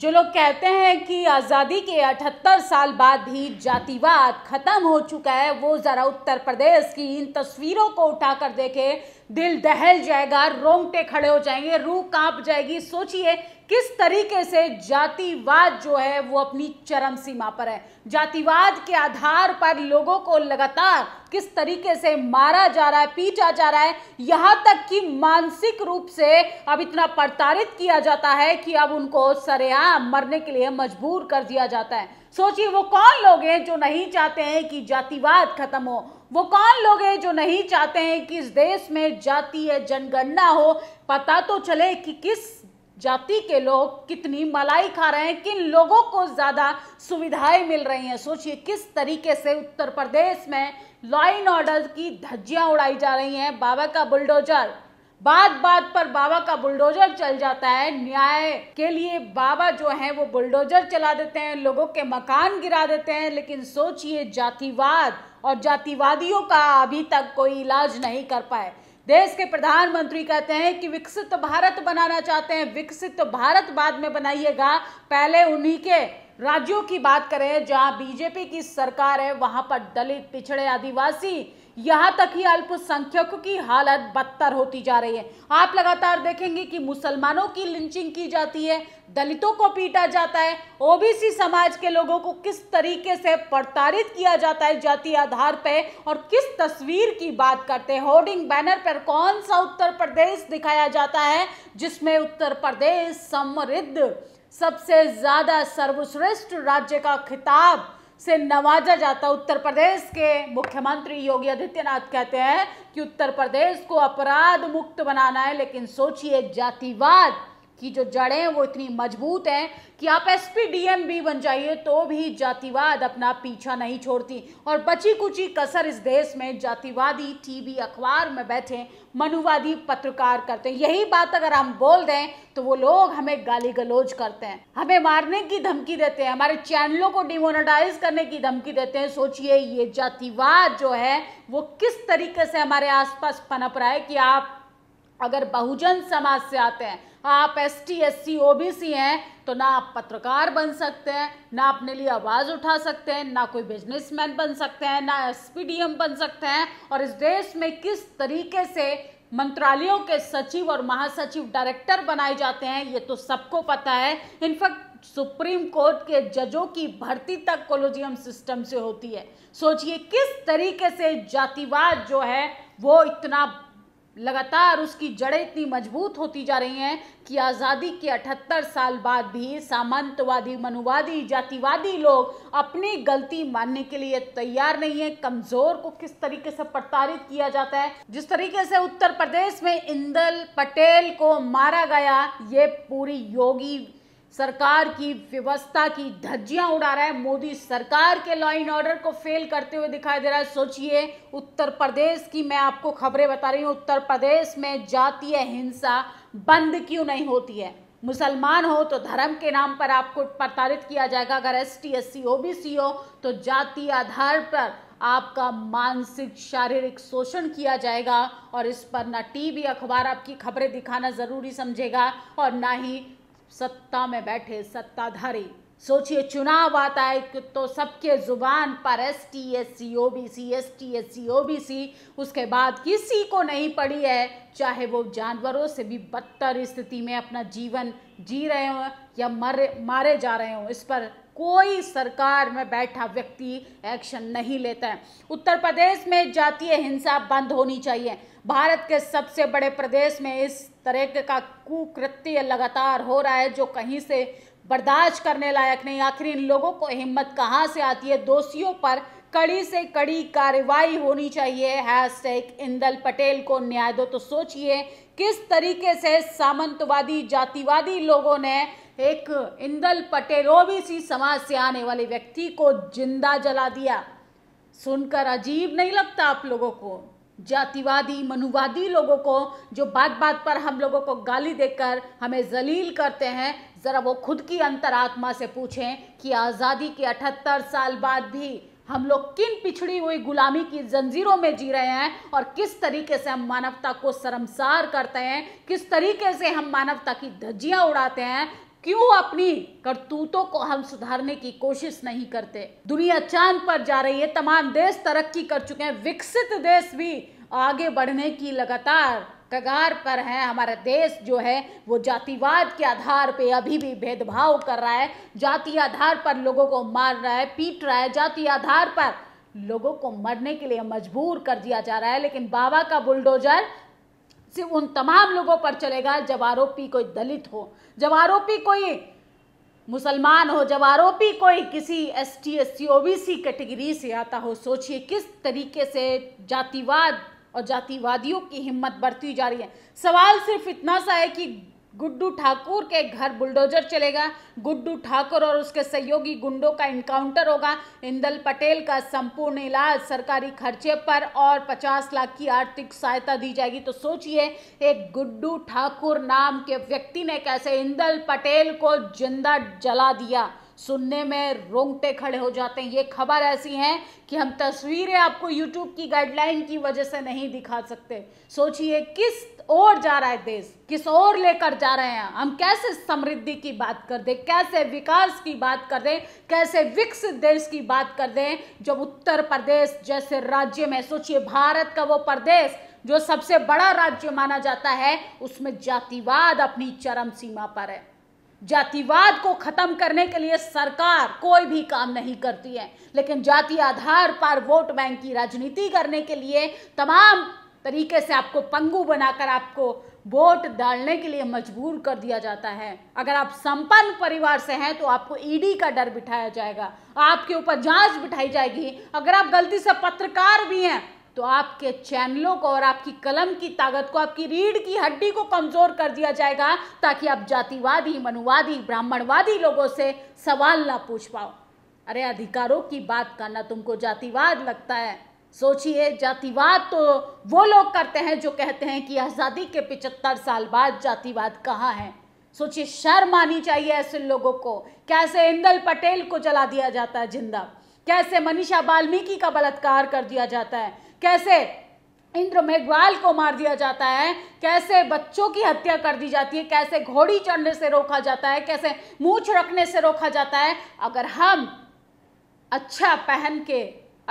जो लोग कहते हैं कि आज़ादी के 78 साल बाद भी जातिवाद खत्म हो चुका है वो ज़रा उत्तर प्रदेश की इन तस्वीरों को उठाकर देखें दिल दहल जाएगा रोंगटे खड़े हो जाएंगे रूह कांप जाएगी सोचिए किस तरीके से जातिवाद जो है वो अपनी चरम सीमा पर है जातिवाद के आधार पर लोगों को लगातार किस तरीके से मारा जा रहा है पीटा जा रहा है यहां तक कि मानसिक रूप से अब इतना प्रताड़ित किया जाता है कि अब उनको सरेआम मरने के लिए मजबूर कर दिया जाता है सोचिए वो कौन लोग हैं जो नहीं चाहते हैं कि जातिवाद खत्म हो वो कौन लोग हैं जो नहीं चाहते हैं कि इस देश में जातीय जनगणना हो पता तो चले कि किस जाति के लोग कितनी मलाई खा रहे हैं किन लोगों को ज़्यादा सुविधाएं मिल रही हैं सोचिए किस तरीके से उत्तर प्रदेश में लॉ एंड ऑर्डर की धज्जियां उड़ाई जा रही हैं बाबा का बुलडोजर बात बात पर बाबा का बुलडोजर चल जाता है न्याय के लिए बाबा जो है वो बुलडोजर चला देते हैं लोगों के मकान गिरा देते हैं लेकिन सोचिए जातिवाद और जातिवादियों का अभी तक कोई इलाज नहीं कर पाए देश के प्रधानमंत्री कहते हैं कि विकसित भारत बनाना चाहते हैं विकसित भारत बाद में बनाइएगा पहले उन्हीं के राज्यों की बात करें जहां बीजेपी की सरकार है वहां पर दलित पिछड़े आदिवासी यहां तक ही अल्पसंख्यकों की हालत बदतर होती जा रही है आप लगातार देखेंगे कि मुसलमानों की लिंचिंग की जाती है दलितों को पीटा जाता है ओबीसी समाज के लोगों को किस तरीके से प्रताड़ित किया जाता है जाति आधार पर और किस तस्वीर की बात करते हैं होर्डिंग बैनर पर कौन सा उत्तर प्रदेश दिखाया जाता है जिसमें उत्तर प्रदेश समृद्ध सबसे ज़्यादा सर्वश्रेष्ठ राज्य का खिताब से नवाजा जाता उत्तर प्रदेश के मुख्यमंत्री योगी आदित्यनाथ कहते हैं कि उत्तर प्रदेश को अपराध मुक्त बनाना है लेकिन सोचिए जातिवाद कि जो जड़ें हैं वो इतनी मजबूत हैं कि आप एस पी डी एम भी बन जाइए तो भी जातिवाद अपना पीछा नहीं छोड़ती और बची कुची कसर इस देश में जातिवादी टीवी अखबार में बैठे मनुवादी पत्रकार करते हैं यही बात अगर हम बोल दें तो वो लोग हमें गाली गलोज करते हैं हमें मारने की धमकी देते हैं हमारे चैनलों को डिमोनेटाइज करने की धमकी देते हैं सोचिए ये जातिवाद जो है वो किस तरीके से हमारे आसपास पनप रहा है कि आप अगर बहुजन समाज से आते हैं आप S T S C O B C हैं तो ना आप पत्रकार बन सकते हैं ना अपने लिए आवाज़ उठा सकते हैं ना कोई बिजनेसमैन बन सकते हैं ना एस पी डी एम बन सकते हैं और इस देश में किस तरीके से मंत्रालयों के सचिव और महासचिव डायरेक्टर बनाए जाते हैं ये तो सबको पता है इनफैक्ट सुप्रीम कोर्ट के जजों की भर्ती तक कोलोजियम सिस्टम से होती है सोचिए किस तरीके से जातिवाद जो है वो इतना लगातार उसकी जड़ें इतनी मजबूत होती जा रही हैं कि आज़ादी के 78 साल बाद भी सामंतवादी मनुवादी जातिवादी लोग अपनी गलती मानने के लिए तैयार नहीं है कमज़ोर को किस तरीके से प्रताड़ित किया जाता है जिस तरीके से उत्तर प्रदेश में इंदल पटेल को मारा गया ये पूरी योगी सरकार की व्यवस्था की धज्जियां उड़ा रहा है मोदी सरकार के लॉ एंड ऑर्डर को फेल करते हुए दिखाई दे रहा है सोचिए उत्तर प्रदेश की मैं आपको खबरें बता रही हूँ उत्तर प्रदेश में जातीय हिंसा बंद क्यों नहीं होती है मुसलमान हो तो धर्म के नाम पर आपको प्रताड़ित किया जाएगा अगर S T S C O B C हो तो जाति आधार पर आपका मानसिक शारीरिक शोषण किया जाएगा और इस पर ना टीवी अखबार आपकी खबरें दिखाना ज़रूरी समझेगा और ना ही सत्ता में बैठे सत्ताधारी सोचिए चुनाव आता है तो सबके जुबान पर S T S C O B C S T S C O B C उसके बाद किसी को नहीं पड़ी है चाहे वो जानवरों से भी बदतर स्थिति में अपना जीवन जी रहे हों या मरे मारे जा रहे हों इस पर कोई सरकार में बैठा व्यक्ति एक्शन नहीं लेता है उत्तर प्रदेश में जातीय हिंसा बंद होनी चाहिए भारत के सबसे बड़े प्रदेश में इस तरह का कुकृत्य लगातार हो रहा है जो कहीं से बर्दाश्त करने लायक नहीं आखिर इन लोगों को हिम्मत कहाँ से आती है दोषियों पर कड़ी से कड़ी कार्रवाई होनी चाहिए हैशटैग इंदल पटेल को न्याय दो तो सोचिए किस तरीके से सामंतवादी जातिवादी लोगों ने एक इंदल पटेल ओबीसी समाज से आने वाले व्यक्ति को जिंदा जला दिया सुनकर अजीब नहीं लगता आप लोगों को जातिवादी मनुवादी लोगों को जो बात बात पर हम लोगों को गाली देकर हमें जलील करते हैं ज़रा वो खुद की अंतरात्मा से पूछें कि आज़ादी के 78 साल बाद भी हम लोग किन पिछड़ी हुई गुलामी की जंजीरों में जी रहे हैं और किस तरीके से हम मानवता को शर्मसार करते हैं किस तरीके से हम मानवता की धज्जियाँ उड़ाते हैं क्यों अपनी करतूतों को हम सुधारने की कोशिश नहीं करते दुनिया चांद पर जा रही है तमाम देश तरक्की कर चुके हैं विकसित देश भी आगे बढ़ने की लगातार कगार पर है हमारा देश जो है वो जातिवाद के आधार पे अभी भी भेदभाव कर रहा है जाति आधार पर लोगों को मार रहा है पीट रहा है जाति आधार पर लोगों को मरने के लिए मजबूर कर दिया जा रहा है लेकिन बाबा का बुलडोजर सिर्फ उन तमाम लोगों पर चलेगा जब आरोपी कोई दलित हो जब आरोपी कोई मुसलमान हो जब आरोपी कोई किसी S T S C O B C category से आता हो सोचिए किस तरीके से जातिवाद और जातिवादियों की हिम्मत बढ़ती जा रही है सवाल सिर्फ इतना सा है कि गुड्डू ठाकुर के घर बुलडोजर चलेगा गुड्डू ठाकुर और उसके सहयोगी गुंडों का इनकाउंटर होगा इंदल पटेल का संपूर्ण इलाज सरकारी खर्चे पर और 50 लाख की आर्थिक सहायता दी जाएगी तो सोचिए एक गुड्डू ठाकुर नाम के व्यक्ति ने कैसे इंदल पटेल को जिंदा जला दिया सुनने में रोंगटे खड़े हो जाते हैं ये खबर ऐसी है कि हम तस्वीरें आपको यूट्यूब की गाइडलाइन की वजह से नहीं दिखा सकते सोचिए किस ओर जा रहा है देश किस ओर लेकर जा रहे हैं हम कैसे समृद्धि की बात कर दें कैसे विकास की बात कर दें कैसे विकसित देश की बात कर दें जब उत्तर प्रदेश जैसे राज्य में सोचिए भारत का वो प्रदेश जो सबसे बड़ा राज्य माना जाता है उसमें जातिवाद अपनी चरम सीमा पर है जातिवाद को खत्म करने के लिए सरकार कोई भी काम नहीं करती है लेकिन जाति आधार पर वोट बैंक की राजनीति करने के लिए तमाम तरीके से आपको पंगू बनाकर आपको वोट डालने के लिए मजबूर कर दिया जाता है अगर आप संपन्न परिवार से हैं तो आपको ईडी का डर बिठाया जाएगा आपके ऊपर जांच बिठाई जाएगी अगर आप गलती से पत्रकार भी हैं तो आपके चैनलों को और आपकी कलम की ताकत को आपकी रीढ़ की हड्डी को कमज़ोर कर दिया जाएगा ताकि आप जातिवादी मनुवादी ब्राह्मणवादी लोगों से सवाल ना पूछ पाओ अरे अधिकारों की बात करना तुमको जातिवाद लगता है सोचिए जातिवाद तो वो लोग करते हैं जो कहते हैं कि आज़ादी के पिचहत्तर साल बाद जातिवाद कहाँ है सोचिए शर्म आनी चाहिए ऐसे लोगों को कैसे इंदल पटेल को जला दिया जाता है जिंदा कैसे मनीषा वाल्मीकि का बलात्कार कर दिया जाता है कैसे इंद्र मेघवाल को मार दिया जाता है कैसे बच्चों की हत्या कर दी जाती है कैसे घोड़ी चढ़ने से रोका जाता है कैसे मूछ रखने से रोका जाता है अगर हम अच्छा पहन के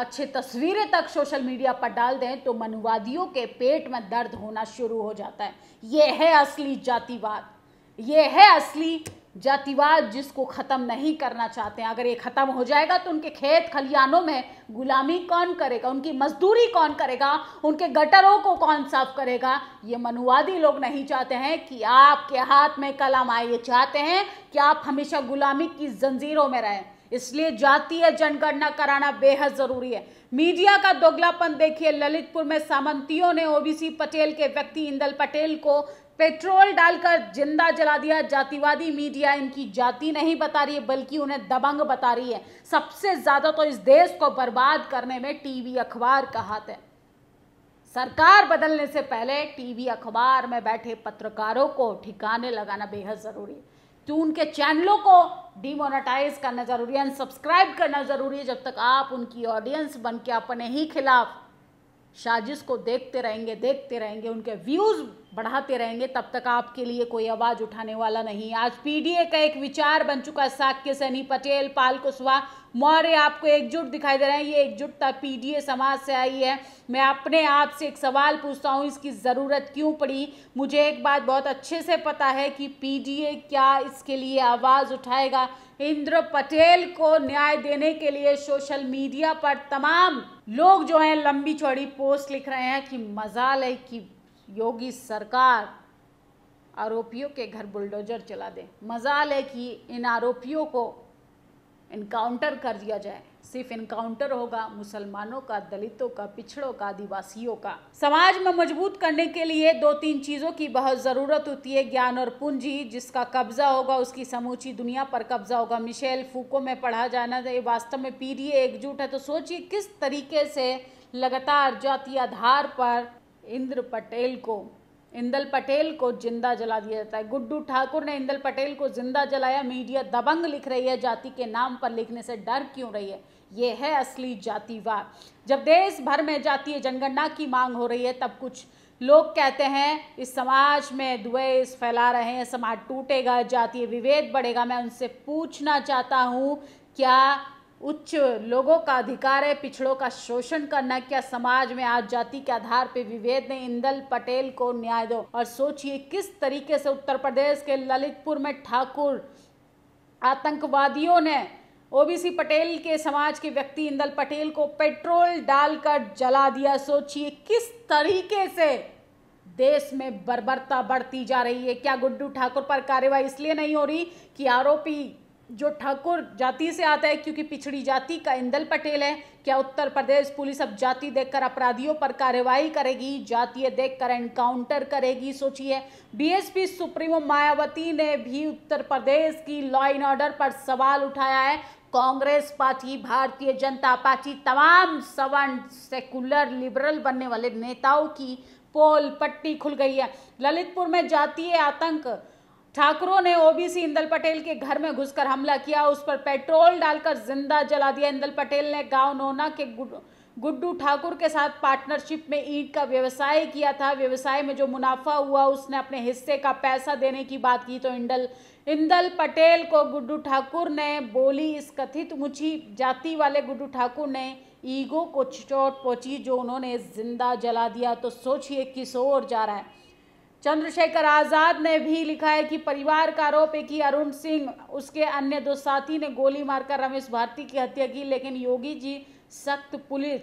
अच्छे तस्वीरें तक सोशल मीडिया पर डाल दें तो मनुवादियों के पेट में दर्द होना शुरू हो जाता है यह है असली जातिवाद यह है असली जातिवाद जिसको ख़त्म नहीं करना चाहते हैं अगर ये ख़त्म हो जाएगा तो उनके खेत खलियानों में गुलामी कौन करेगा उनकी मजदूरी कौन करेगा उनके गटरों को कौन साफ करेगा ये मनुवादी लोग नहीं चाहते हैं कि आपके हाथ में कलम आए ये चाहते हैं कि आप हमेशा गुलामी की जंजीरों में रहें इसलिए जातीय जनगणना कराना बेहद ज़रूरी है मीडिया का दोगलापन देखिए ललितपुर में सामंतियों ने ओबीसी पटेल के व्यक्ति इंदल पटेल को पेट्रोल डालकर जिंदा जला दिया जातिवादी मीडिया इनकी जाति नहीं बता रही है बल्कि उन्हें दबंग बता रही है सबसे ज़्यादा तो इस देश को बर्बाद करने में टीवी अखबार का हाथ है सरकार बदलने से पहले टीवी अखबार में बैठे पत्रकारों को ठिकाने लगाना बेहद ज़रूरी है तो उनके चैनलों को डिमोनेटाइज करना ज़रूरी है अनसब्सक्राइब करना ज़रूरी है जब तक आप उनकी ऑडियंस बन के अपने ही खिलाफ़ साजिश को देखते रहेंगे देखते रहेंगे उनके व्यूज़ बढ़ाते रहेंगे तब तक आपके लिए कोई आवाज़ उठाने वाला नहीं आज पीडीए का एक विचार बन चुका है साक्य सैनी पटेल पाल कुशवाहा मौर्य आपको एकजुट दिखाई दे रहे हैं ये एकजुटता पीडीए समाज से आई है मैं अपने आप से एक सवाल पूछता हूँ इसकी ज़रूरत क्यों पड़ी मुझे एक बात बहुत अच्छे से पता है कि पीडीए क्या इसके लिए आवाज़ उठाएगा इंद्र पटेल को न्याय देने के लिए सोशल मीडिया पर तमाम लोग जो हैं लंबी चौड़ी पोस्ट लिख रहे हैं कि मजाल है कि योगी सरकार आरोपियों के घर बुलडोजर चला दे मजाल है कि इन आरोपियों को इनकाउंटर कर दिया जाए सिर्फ इनकाउंटर होगा मुसलमानों का दलितों का पिछड़ों का आदिवासियों का समाज में मजबूत करने के लिए दो तीन चीज़ों की बहुत ज़रूरत होती है ज्ञान और पूंजी जिसका कब्जा होगा उसकी समूची दुनिया पर कब्जा होगा मिशेल फूको में पढ़ा जाना ये वास्तव में पीढ़ी एकजुट है तो सोचिए किस तरीके से लगातार जाति आधार पर इंद्र पटेल को इंदल पटेल को जिंदा जला दिया जाता है गुड्डू ठाकुर ने इंदल पटेल को जिंदा जलाया मीडिया दबंग लिख रही है जाति के नाम पर लिखने से डर क्यों रही है ये है असली जातिवाद जब देश भर में जातीय जनगणना की मांग हो रही है तब कुछ लोग कहते हैं इस समाज में द्वेष फैला रहे हैं समाज टूटेगा जातीय विभेद बढ़ेगा मैं उनसे पूछना चाहता हूँ क्या उच्च लोगों का अधिकार है पिछड़ों का शोषण करना क्या समाज में आज जाति के आधार पर विभेद ने इंदल पटेल को न्याय दो और सोचिए किस तरीके से उत्तर प्रदेश के ललितपुर में ठाकुर आतंकवादियों ने ओबीसी पटेल के समाज के व्यक्ति इंदल पटेल को पेट्रोल डालकर जला दिया सोचिए किस तरीके से देश में बर्बरता बढ़ती जा रही है क्या गुड्डू ठाकुर पर कार्रवाई इसलिए नहीं हो रही कि आरोपी जो ठाकुर जाति से आता है क्योंकि पिछड़ी जाति का इंदल पटेल है क्या उत्तर प्रदेश पुलिस अब जाति देखकर अपराधियों पर कार्रवाई करेगी जातीय देखकर एनकाउंटर करेगी सोचिए बीएसपी सुप्रीमो मायावती ने भी उत्तर प्रदेश की लॉ एंड ऑर्डर पर सवाल उठाया है कांग्रेस पार्टी भारतीय जनता पार्टी तमाम सवर्ण सेकुलर लिबरल बनने वाले नेताओं की पोल पट्टी खुल गई है ललितपुर में जातीय आतंक ठाकरों ने ओबीसी इंदल पटेल के घर में घुसकर हमला किया उस पर पेट्रोल डालकर जिंदा जला दिया इंदल पटेल ने गांव नोना के गुड्डू ठाकुर के साथ पार्टनरशिप में ईट का व्यवसाय किया था व्यवसाय में जो मुनाफा हुआ उसने अपने हिस्से का पैसा देने की बात की तो इंडल इंदल पटेल को गुड्डू ठाकुर ने बोली इस कथित मुझी जाति वाले गुड्डू ठाकुर ने ईगो को चोट पहुंची जो उन्होंने जिंदा जला दिया तो सोचिए किस ओर जा रहा है चंद्रशेखर आजाद ने भी लिखा है कि परिवार का आरोप है कि अरुण सिंह उसके अन्य दो साथी ने गोली मारकर रमेश भारती की हत्या की लेकिन योगी जी सख्त पुलिस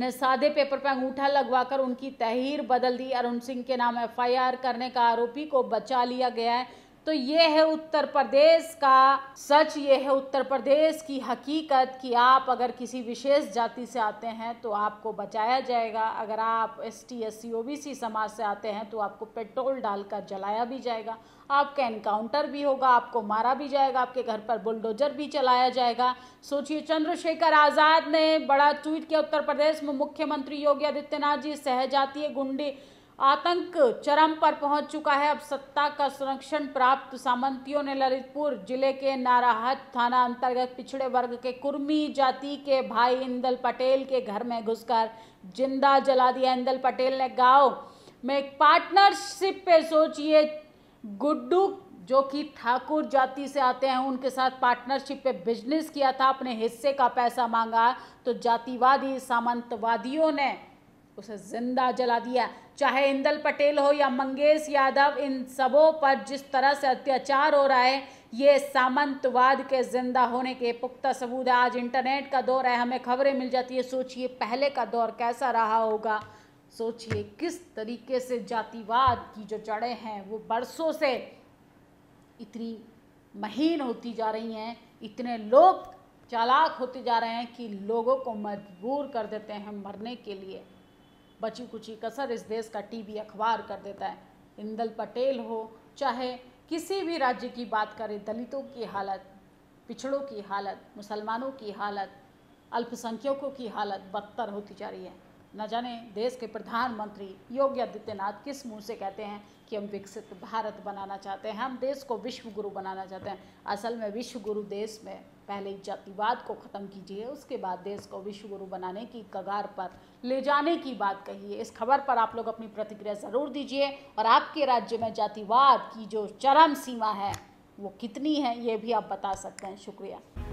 ने सादे पेपर पर अंगूठा लगवाकर उनकी तहरीर बदल दी अरुण सिंह के नाम एफआईआर करने का आरोपी को बचा लिया गया है तो ये है उत्तर प्रदेश का सच ये है उत्तर प्रदेश की हकीकत कि आप अगर किसी विशेष जाति से आते हैं तो आपको बचाया जाएगा अगर आप S T S C O B C समाज से आते हैं तो आपको पेट्रोल डालकर जलाया भी जाएगा आपका एनकाउंटर भी होगा आपको मारा भी जाएगा आपके घर पर बुलडोजर भी चलाया जाएगा सोचिए चंद्रशेखर आज़ाद ने बड़ा ट्वीट किया उत्तर प्रदेश में मुख्यमंत्री योगी आदित्यनाथ जी सहजातीय गुंडी आतंक चरम पर पहुंच चुका है अब सत्ता का संरक्षण प्राप्त सामंतियों ने ललितपुर जिले के नाराहत थाना अंतर्गत पिछड़े वर्ग के कुर्मी जाति के भाई इंदल पटेल के घर में घुसकर जिंदा जला दिया इंदल पटेल ने गांव में एक पार्टनरशिप पे सोचिए गुड्डू जो कि ठाकुर जाति से आते हैं उनके साथ पार्टनरशिप पे बिजनेस किया था अपने हिस्से का पैसा मांगा तो जातिवादी सामंतवादियों ने उसे जिंदा जला दिया चाहे इंदल पटेल हो या मंगेश यादव इन सबों पर जिस तरह से अत्याचार हो रहा है ये सामंतवाद के जिंदा होने के पुख्ता सबूत है आज इंटरनेट का दौर है हमें खबरें मिल जाती है सोचिए पहले का दौर कैसा रहा होगा सोचिए किस तरीके से जातिवाद की जो जड़ें हैं वो बरसों से इतनी महीन होती जा रही हैं इतने लोग चालाक होते जा रहे हैं कि लोगों को मजबूर कर देते हैं मरने के लिए बची कुची कसर इस देश का टीवी अखबार कर देता है इंदल पटेल हो चाहे किसी भी राज्य की बात करें दलितों की हालत पिछड़ों की हालत मुसलमानों की हालत अल्पसंख्यकों की हालत बदतर होती जा रही है न जाने देश के प्रधानमंत्री योगी आदित्यनाथ किस मुंह से कहते हैं कि हम विकसित भारत बनाना चाहते हैं हम देश को विश्व गुरु बनाना चाहते हैं असल में विश्व गुरु देश में पहले जातिवाद को ख़त्म कीजिए उसके बाद देश को विश्व गुरु बनाने की कगार पर ले जाने की बात कही है इस खबर पर आप लोग अपनी प्रतिक्रिया ज़रूर दीजिए और आपके राज्य में जातिवाद की जो चरम सीमा है वो कितनी है ये भी आप बता सकते हैं शुक्रिया